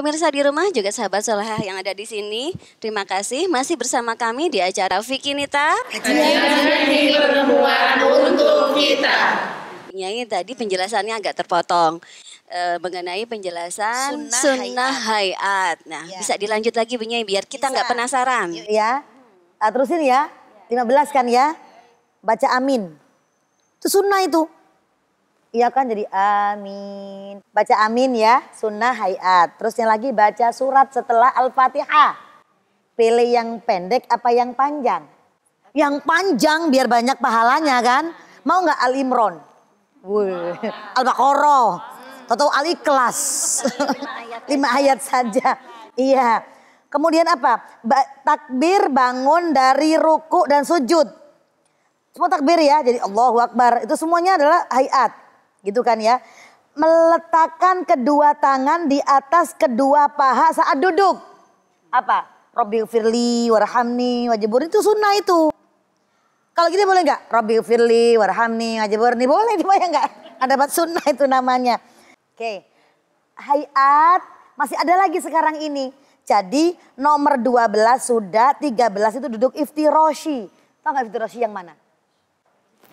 Pemirsa di rumah juga sahabat solehah yang ada di sini. Terima kasih masih bersama kami di acara Vicky Nita. perempuan untuk kita. Nyai tadi penjelasannya agak terpotong e, mengenai penjelasan sunnah, hayat. Nah, ya. bisa dilanjut lagi Bu Nyai biar kita nggak penasaran. Yuk. Ya. Ah, terusin ya. 15 kan ya. Baca amin. Itu sunnah itu. Iya kan jadi amin. Baca amin ya, sunnah hayat. Terusnya lagi baca surat setelah Al-Fatihah. Pilih yang pendek apa yang panjang? Yang panjang biar banyak pahalanya kan. Mau nggak Al Imron? Al-Baqarah. Hmm. Atau Al Ikhlas. Lima ayat saja. Iya. Kemudian apa? Ba takbir bangun dari ruku dan sujud. Semua takbir ya. Jadi Allahu Akbar. Itu semuanya adalah hayat gitu kan ya. Meletakkan kedua tangan di atas kedua paha saat duduk. Apa? Robi Firli, Warhamni, Wajibur itu sunnah itu. Kalau gitu boleh nggak? Robi Firli, Warhamni, Wajiburni boleh dibayang nggak? Ada bat sunnah itu namanya. Oke, okay. hayat masih ada lagi sekarang ini. Jadi nomor 12 sudah, 13 itu duduk iftiroshi. Tahu nggak iftiroshi yang mana?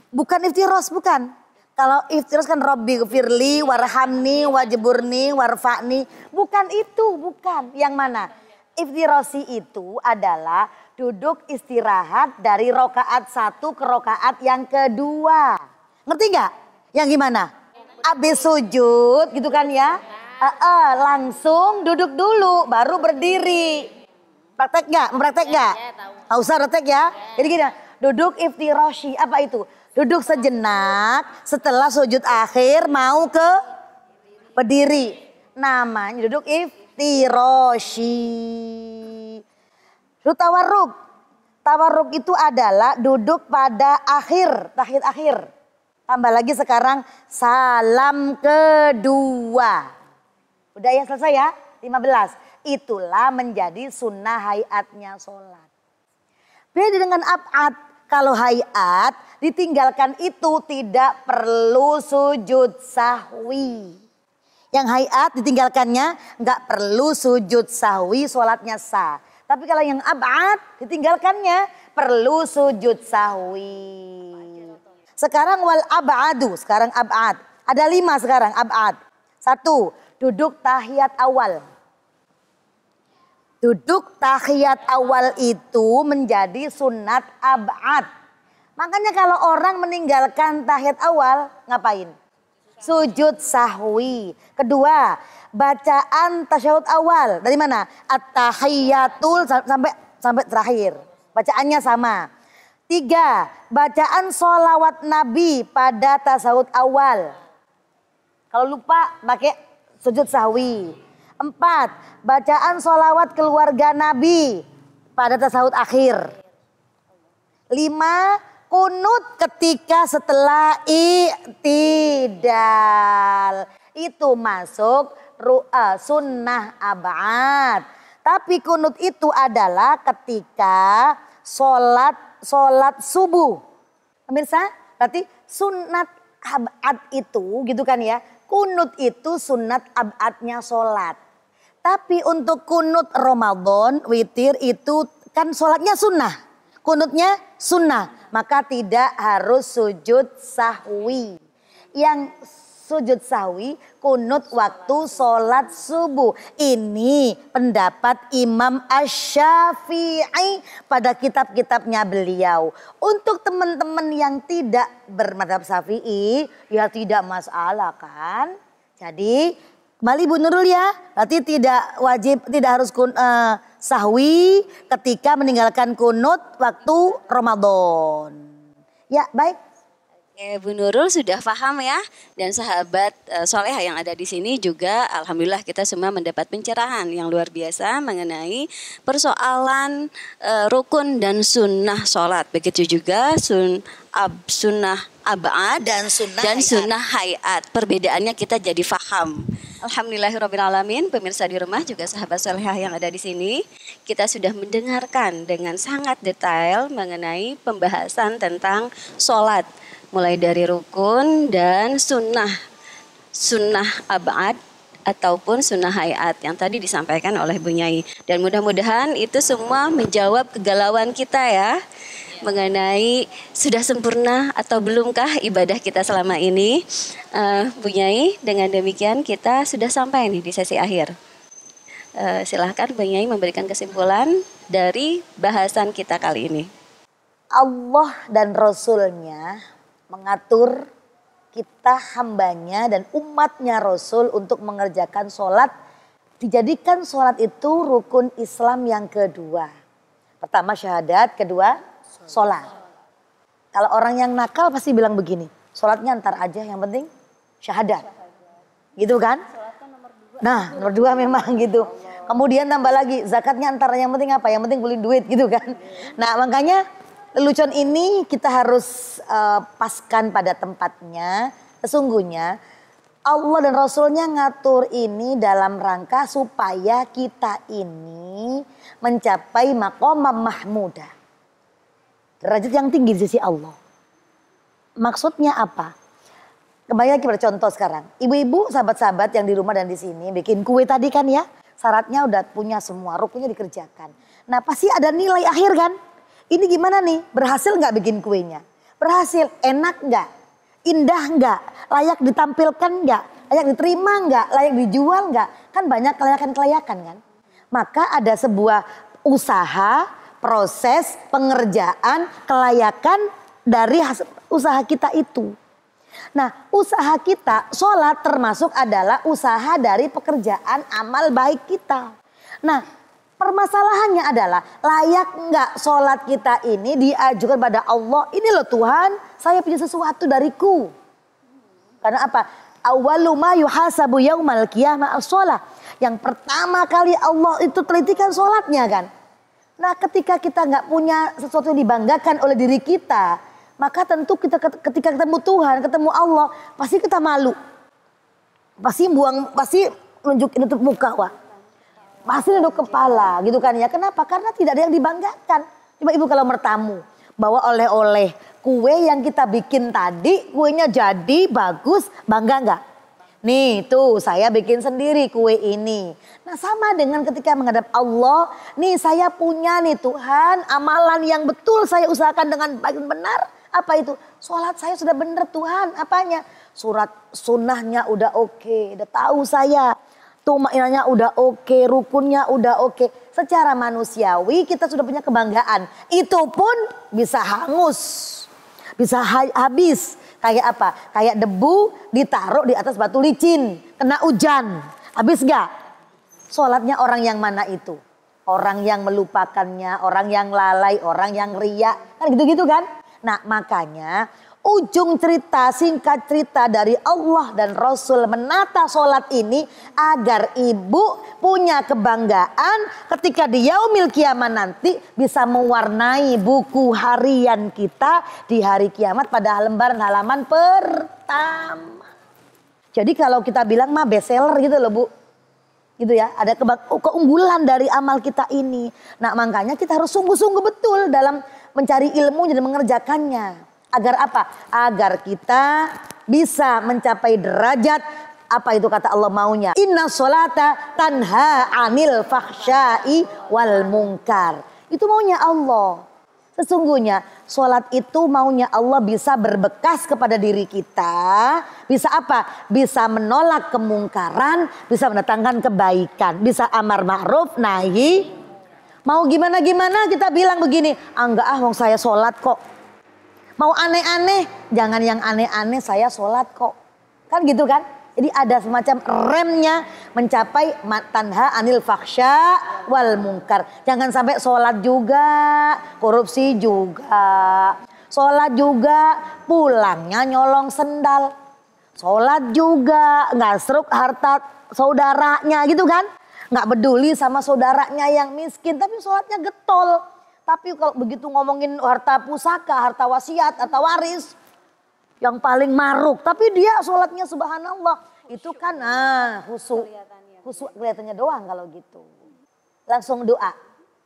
Bukan iftiros, bukan. Kalau terus kan Robbi Firli, Warhamni, Wajeburni, Warfa'ni. Bukan itu, bukan. Yang mana? Iftirosi itu adalah duduk istirahat dari rokaat satu ke rokaat yang kedua. Ngerti nggak? Yang gimana? Abis sujud gitu kan ya. E -e, langsung duduk dulu baru berdiri. Praktek nggak? Praktek nggak? Ya, ya, usah praktek ya? ya. Jadi gini, duduk iftiroshi apa itu? Duduk sejenak, setelah sujud akhir mau ke berdiri. Namanya duduk iftiroshi. Duduk tawarruk. Tawarruk itu adalah duduk pada akhir, tahiyat akhir. Tambah lagi sekarang salam kedua. Udah ya selesai ya, 15. Itulah menjadi sunnah hayatnya sholat. Beda dengan ab'ad. Kalau hayat ditinggalkan itu tidak perlu sujud sahwi. Yang hayat ditinggalkannya nggak perlu sujud sahwi, sholatnya sah. Tapi kalau yang abad ditinggalkannya perlu sujud sahwi. Sekarang wal abadu, sekarang abad. Ada lima sekarang abad. Satu, duduk tahiyat awal. Duduk tahiyat awal itu menjadi sunat abad. Makanya kalau orang meninggalkan tahiyat awal ngapain? Sujud sahwi. Kedua, bacaan tasyahud awal. Dari mana? At-tahiyatul sampai sampai terakhir. Bacaannya sama. Tiga, bacaan sholawat Nabi pada tasawuf awal. Kalau lupa pakai sujud sahwi. Empat, bacaan solawat keluarga Nabi pada tasawuf akhir. Lima, kunut ketika setelah itidal. Itu masuk ru'a sunnah abad. Tapi kunut itu adalah ketika sholat, sholat subuh. Pemirsa, berarti sunat abad itu gitu kan ya. Kunut itu sunat abadnya sholat. Tapi untuk kunut Ramadan, witir itu kan sholatnya sunnah. Kunutnya sunnah. Maka tidak harus sujud sahwi. Yang sujud sahwi, kunut waktu sholat subuh. Ini pendapat Imam Ash-Syafi'i pada kitab-kitabnya beliau. Untuk teman-teman yang tidak bermadhab syafi'i, ya tidak masalah kan. Jadi Kembali Bu Nurul ya, berarti tidak wajib, tidak harus kun, uh, sahwi ketika meninggalkan kunut waktu Ramadan. Ya baik. Eh, Bu Nurul sudah paham ya dan sahabat e, soleh yang ada di sini juga alhamdulillah kita semua mendapat pencerahan yang luar biasa mengenai persoalan e, rukun dan sunnah sholat. Begitu juga sun ab, sunnah abad dan sunnah dan hayat. sunnah hayat. Perbedaannya kita jadi paham. Alhamdulillahirrahmanirrahim, pemirsa di rumah juga sahabat solehah yang ada di sini. Kita sudah mendengarkan dengan sangat detail mengenai pembahasan tentang sholat. Mulai dari rukun dan sunnah. Sunnah abad ataupun sunnah hayat yang tadi disampaikan oleh Bu Nyai. Dan mudah-mudahan itu semua menjawab kegalauan kita ya mengenai sudah sempurna atau belumkah ibadah kita selama ini. Uh, Bu Nyai, dengan demikian kita sudah sampai nih di sesi akhir. Uh, silahkan Bu Nyai memberikan kesimpulan dari bahasan kita kali ini. Allah dan Rasulnya mengatur kita hambanya dan umatnya Rasul untuk mengerjakan sholat. Dijadikan sholat itu rukun Islam yang kedua. Pertama syahadat, kedua sholat. Kalau orang yang nakal pasti bilang begini, sholatnya ntar aja yang penting syahadat. Gitu kan? Nah nomor dua memang gitu. Kemudian tambah lagi zakatnya antara yang penting apa? Yang penting beli duit gitu kan. Nah makanya lelucon ini kita harus uh, paskan pada tempatnya. Sesungguhnya Allah dan Rasulnya ngatur ini dalam rangka supaya kita ini mencapai makomah mahmuda. Derajat yang tinggi di sisi Allah. Maksudnya apa? Kembali lagi pada contoh sekarang. Ibu-ibu, sahabat-sahabat yang di rumah dan di sini bikin kue tadi kan ya. Syaratnya udah punya semua, rukunya dikerjakan. Nah pasti ada nilai akhir kan? Ini gimana nih? Berhasil nggak bikin kuenya? Berhasil, enak nggak? Indah nggak? Layak ditampilkan nggak? Layak diterima nggak? Layak dijual nggak? Kan banyak kelayakan-kelayakan kan? Maka ada sebuah usaha, proses, pengerjaan, kelayakan dari usaha kita itu. Nah, usaha kita, sholat termasuk adalah usaha dari pekerjaan amal baik kita. Nah, Permasalahannya adalah layak nggak sholat kita ini diajukan pada Allah. Ini loh Tuhan, saya punya sesuatu dariku. Karena apa? Awaluma yuhasabu yaumal al sholah Yang pertama kali Allah itu telitikan sholatnya kan. Nah ketika kita nggak punya sesuatu yang dibanggakan oleh diri kita. Maka tentu kita ketika ketemu Tuhan, ketemu Allah. Pasti kita malu. Pasti buang, pasti nunjuk nutup muka wah pasti nunduk kepala gitu kan ya. Kenapa? Karena tidak ada yang dibanggakan. Coba ibu kalau bertamu bawa oleh-oleh kue yang kita bikin tadi, kuenya jadi bagus, bangga nggak? Nih tuh saya bikin sendiri kue ini. Nah sama dengan ketika menghadap Allah. Nih saya punya nih Tuhan amalan yang betul saya usahakan dengan baik benar. Apa itu? Sholat saya sudah benar Tuhan. Apanya? Surat sunnahnya udah oke. Okay, udah tahu saya tumainannya udah oke, okay, rukunnya udah oke. Okay. Secara manusiawi kita sudah punya kebanggaan. Itu pun bisa hangus. Bisa habis. Kayak apa? Kayak debu ditaruh di atas batu licin. Kena hujan. Habis gak? Sholatnya orang yang mana itu? Orang yang melupakannya, orang yang lalai, orang yang riak. Kan gitu-gitu kan? Nah makanya ujung cerita singkat cerita dari Allah dan Rasul menata sholat ini agar ibu punya kebanggaan ketika di yaumil kiamat nanti bisa mewarnai buku harian kita di hari kiamat pada lembaran halaman pertama. Jadi kalau kita bilang mah bestseller gitu loh bu. Gitu ya, ada oh, keunggulan dari amal kita ini. Nah makanya kita harus sungguh-sungguh betul dalam mencari ilmu dan mengerjakannya. Agar apa? Agar kita bisa mencapai derajat apa itu kata Allah maunya. Inna solata tanha anil fahsyai wal mungkar. Itu maunya Allah. Sesungguhnya sholat itu maunya Allah bisa berbekas kepada diri kita. Bisa apa? Bisa menolak kemungkaran, bisa mendatangkan kebaikan. Bisa amar ma'ruf, nahi. Mau gimana-gimana kita bilang begini, ah enggak ah wong saya sholat kok. Mau aneh-aneh, jangan yang aneh-aneh saya sholat kok. Kan gitu kan? Jadi ada semacam remnya mencapai matanha anil faksha wal mungkar. Jangan sampai sholat juga, korupsi juga. Sholat juga, pulangnya nyolong sendal. Sholat juga, nggak seruk harta saudaranya gitu kan. Nggak peduli sama saudaranya yang miskin, tapi sholatnya getol. Tapi kalau begitu ngomongin harta pusaka, harta wasiat, atau waris. Yang paling maruk. Tapi dia sholatnya subhanallah. Itu kan ah, khusyuk. Khusyuk kelihatannya doang kalau gitu. Langsung doa.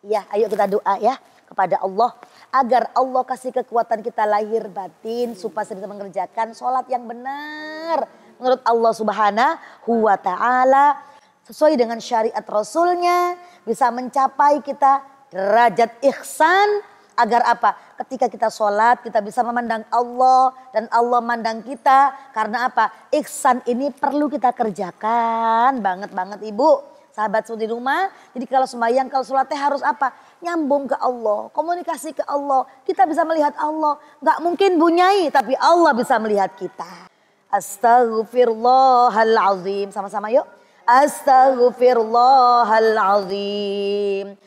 Ya ayo kita doa ya kepada Allah. Agar Allah kasih kekuatan kita lahir batin. Supaya bisa mengerjakan sholat yang benar. Menurut Allah subhanahu wa ta'ala. Sesuai dengan syariat Rasulnya. Bisa mencapai kita derajat ihsan agar apa? Ketika kita sholat kita bisa memandang Allah dan Allah mandang kita karena apa? Ihsan ini perlu kita kerjakan banget banget ibu. Sahabat di rumah, jadi kalau sembahyang, kalau sholatnya harus apa? Nyambung ke Allah, komunikasi ke Allah. Kita bisa melihat Allah. Gak mungkin bunyai, tapi Allah bisa melihat kita. Astaghfirullahalazim. Sama-sama yuk. Astaghfirullahalazim.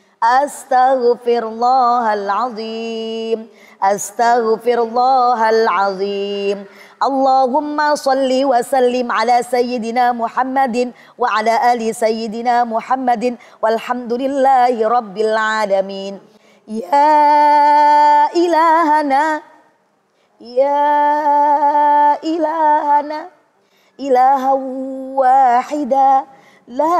أستغفر الله العظيم أستغفر الله العظيم اللهم صل وسلم على سيدنا محمد وعلى آل سيدنا محمد والحمد لله رب العالمين يا إلهنا يا إلهنا إلها واحدا لا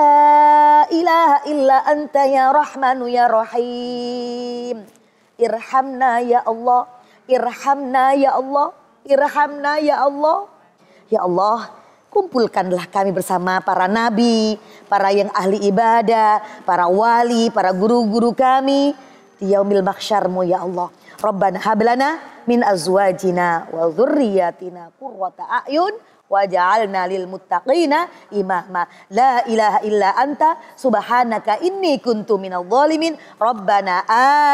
ilaha illa anta ya rahmanu ya rahim. Irhamna ya Allah, irhamna ya Allah, irhamna ya Allah. Ya Allah, kumpulkanlah kami bersama para nabi, para yang ahli ibadah, para wali, para guru-guru kami. Di yaumil maksyarmu ya Allah Rabbana hablana min azwajina wa dzurriyyatina qurrata a'yun waj'alna lil muttaqina imama la ilaha illa anta subhanaka inni kuntu minadh dhalimin rabbana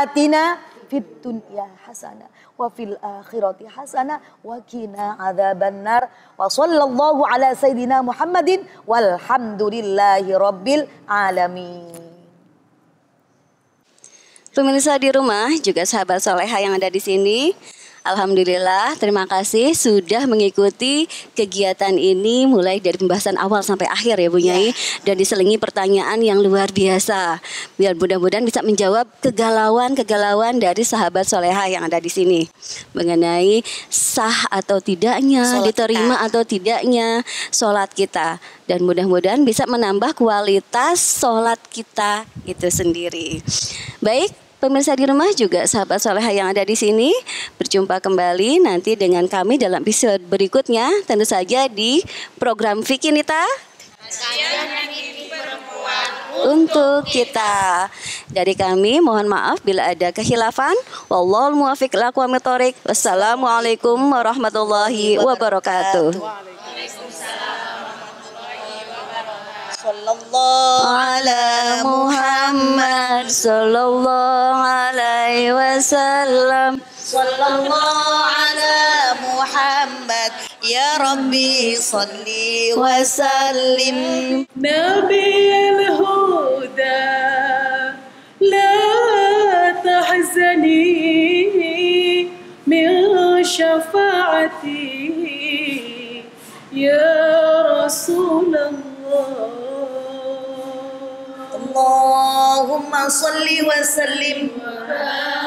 atina fid dunya hasanah wa fil akhirati hasanah wa qina wa sallallahu ala sayidina Muhammadin walhamdulillahi rabbil alamin Pemirsa di rumah, juga sahabat soleha yang ada di sini, Alhamdulillah, terima kasih sudah mengikuti kegiatan ini mulai dari pembahasan awal sampai akhir ya Bu iya. Nyai dan diselingi pertanyaan yang luar biasa. Biar mudah-mudahan bisa menjawab kegalauan-kegalauan dari sahabat soleha yang ada di sini mengenai sah atau tidaknya, sholat diterima kita. atau tidaknya sholat kita dan mudah-mudahan bisa menambah kualitas sholat kita itu sendiri. Baik, pemirsa di rumah juga sahabat soleh yang ada di sini berjumpa kembali nanti dengan kami dalam episode berikutnya tentu saja di program Vicky Nita untuk kita. Dari kami mohon maaf bila ada kehilafan. Wallahul muwafiq Wassalamualaikum warahmatullahi wabarakatuh. Sallallahu ala Muhammad sallallahu وسلم صلى الله على محمد يا ربي صل وسلم نبي الهدى لا تحزني من شفاعتي يا رسول الله اللهم صل وسلم